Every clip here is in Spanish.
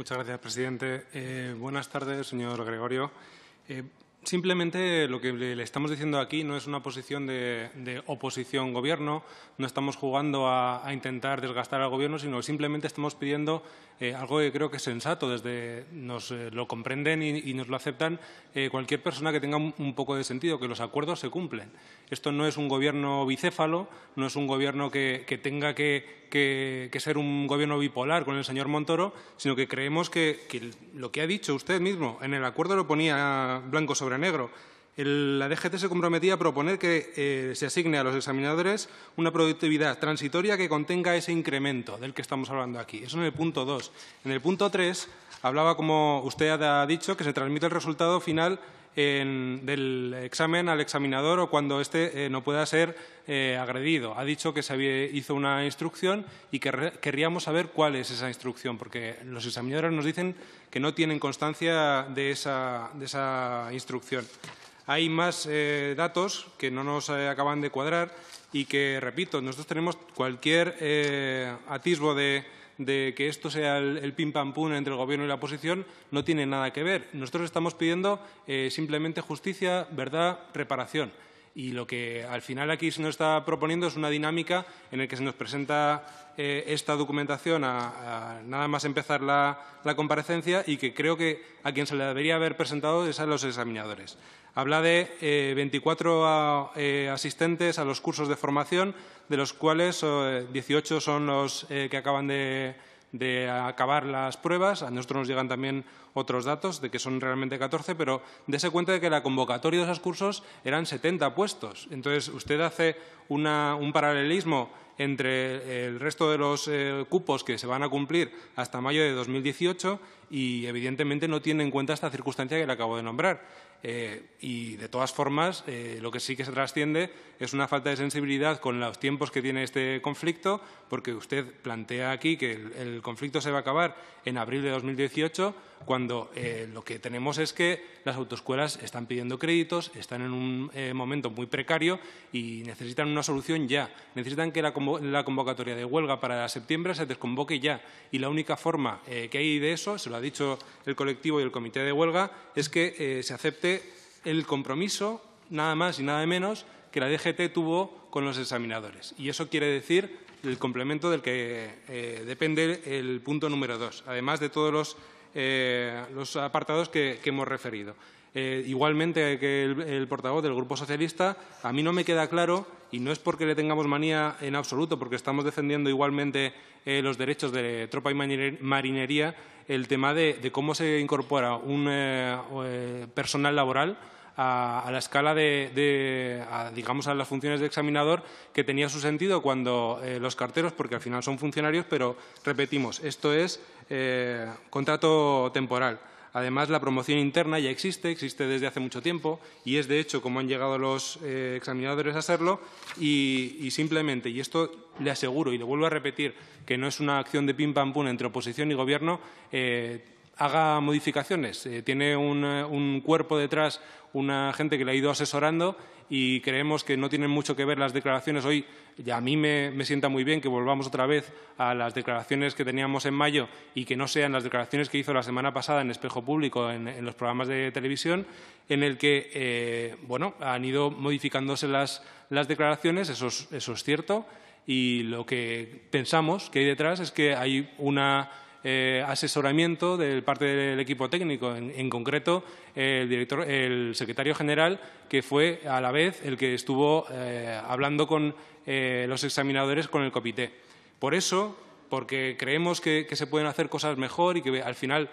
Muchas gracias, presidente. Eh, buenas tardes, señor Gregorio. Eh, Simplemente lo que le estamos diciendo aquí no es una posición de, oposición-gobierno, no estamos jugando a, intentar desgastar al gobierno, sino simplemente estamos pidiendo eh, algo que creo que es sensato, desde nos eh, lo comprenden y, nos lo aceptan eh, cualquier persona que tenga un, poco de sentido, que los acuerdos se cumplen. Esto no es un gobierno bicéfalo, no es un gobierno que, tenga que, que, ser un gobierno bipolar con el señor Montoro, sino que creemos que, lo que ha dicho usted mismo en el acuerdo lo ponía blanco sobre negro. la DGT se comprometía a proponer que eh, se asigne a los examinadores una productividad transitoria que contenga ese incremento del que estamos hablando aquí. Eso en el punto dos. En el punto tres hablaba, como usted ha dicho, que se transmite el resultado final del examen al examinador o cuando éste eh, no pueda ser eh, agredido. Ha dicho que se hizo una instrucción y que querríamos saber cuál es esa instrucción, porque los examinadores nos dicen que no tienen constancia de esa, de esa instrucción. Hay más eh, datos que no nos acaban de cuadrar y que, repito, nosotros tenemos cualquier atisbo de de que esto sea el, pim pam pum entre el gobierno y la oposición no tiene nada que ver. Nosotros estamos pidiendo eh, simplemente justicia, verdad, reparación. Y lo que al final aquí se nos está proponiendo es una dinámica en la que se nos presenta eh, esta documentación a, nada más empezar la, comparecencia y que creo que a quien se le debería haber presentado es a los examinadores. Habla de eh, 24 eh, asistentes a los cursos de formación, de los cuales 18 eh, son los que acaban de, de acabar las pruebas. A nosotros nos llegan también otros datos de que son realmente 14, pero dése cuenta de que la convocatoria de esos cursos eran 70 puestos. Entonces, usted hace un paralelismo entre el resto de los eh, cupos que se van a cumplir hasta mayo de 2018 y evidentemente no tiene en cuenta esta circunstancia que le acabo de nombrar. Eh, y de todas formas, eh, lo que sí que se trasciende es una falta de sensibilidad con los tiempos que tiene este conflicto, porque usted plantea aquí que el, conflicto se va a acabar en abril de 2018, cuando eh, lo que tenemos es que las autoescuelas están pidiendo créditos, están en un momento muy precario y necesitan una solución ya. Necesitan que la, convocatoria de huelga para septiembre se desconvoque ya. Y la única forma que hay de eso se lo ha dicho el colectivo y el comité de huelga, es que eh, se acepte el compromiso, nada más y nada menos, que la DGT tuvo con los examinadores. Y eso quiere decir el complemento del que eh, depende el punto número dos, además de todos los, eh, apartados que hemos referido. Eh, igualmente que el, portavoz del Grupo Socialista, a mí no me queda claro, y no es porque le tengamos manía en absoluto, porque estamos defendiendo igualmente eh, los derechos de tropa y marinería, el tema de, cómo se incorpora un eh, personal laboral a, la escala de, digamos, a las funciones de examinador que tenía su sentido cuando los carteros, porque al final son funcionarios, pero repetimos, esto es contrato temporal. Además, la promoción interna ya existe, existe desde hace mucho tiempo y es, de hecho, como han llegado los eh, examinadores a hacerlo y, simplemente, y esto le aseguro y le vuelvo a repetir, que no es una acción de pim pam pum entre oposición y gobierno, eh, haga modificaciones. Eh, tiene eh, un, cuerpo detrás, una gente que le ha ido asesorando y creemos que no tienen mucho que ver las declaraciones hoy. Y a mí me, sienta muy bien que volvamos otra vez a las declaraciones que teníamos en mayo y que no sean las declaraciones que hizo la semana pasada en Espejo Público en, los programas de televisión, en el que eh, bueno, han ido modificándose las, las declaraciones, eso eso es cierto, y lo que pensamos que hay detrás es que hay una eh, asesoramiento de parte del equipo técnico, en, concreto el, director, el secretario general, que fue a la vez el que estuvo eh, hablando con eh, los examinadores, con el comité. Por eso, porque creemos que, se pueden hacer cosas mejor y que al final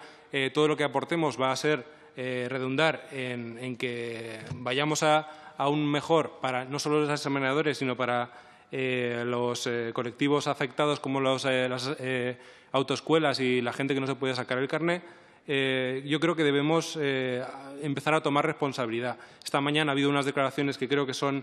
todo lo que aportemos va a ser redundar en, en, que vayamos a, a un mejor para no solo los examinadores, sino para eh, los eh, colectivos afectados como los, eh, las autoescuelas y la gente que no se puede sacar el carné, yo creo que debemos empezar a tomar responsabilidad. Esta mañana ha habido unas declaraciones que creo que son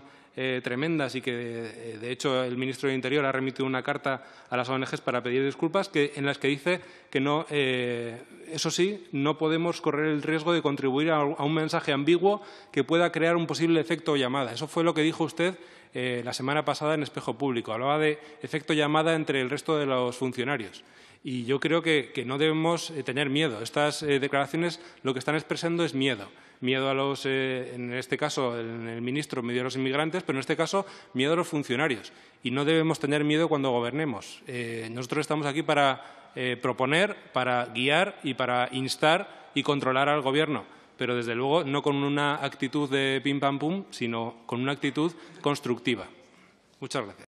tremendas y que, de hecho, el ministro de Interior ha remitido una carta a las ONGs para pedir disculpas en las que dice que no, eso sí, no podemos correr el riesgo de contribuir a un mensaje ambiguo que pueda crear un posible efecto llamada. Eso fue lo que dijo usted eh, la semana pasada en Espejo Público. Hablaba de efecto llamada entre el resto de los funcionarios. Y yo creo que, no debemos eh, tener miedo. Estas eh, declaraciones lo que están expresando es miedo. Miedo a los, en este caso, el, el ministro, miedo a los inmigrantes, pero en este caso, miedo a los funcionarios. Y no debemos tener miedo cuando gobernemos. nosotros estamos aquí para proponer, para guiar y para instar y controlar al Gobierno pero desde luego no con una actitud de pim pam pum, sino con una actitud constructiva. Muchas gracias.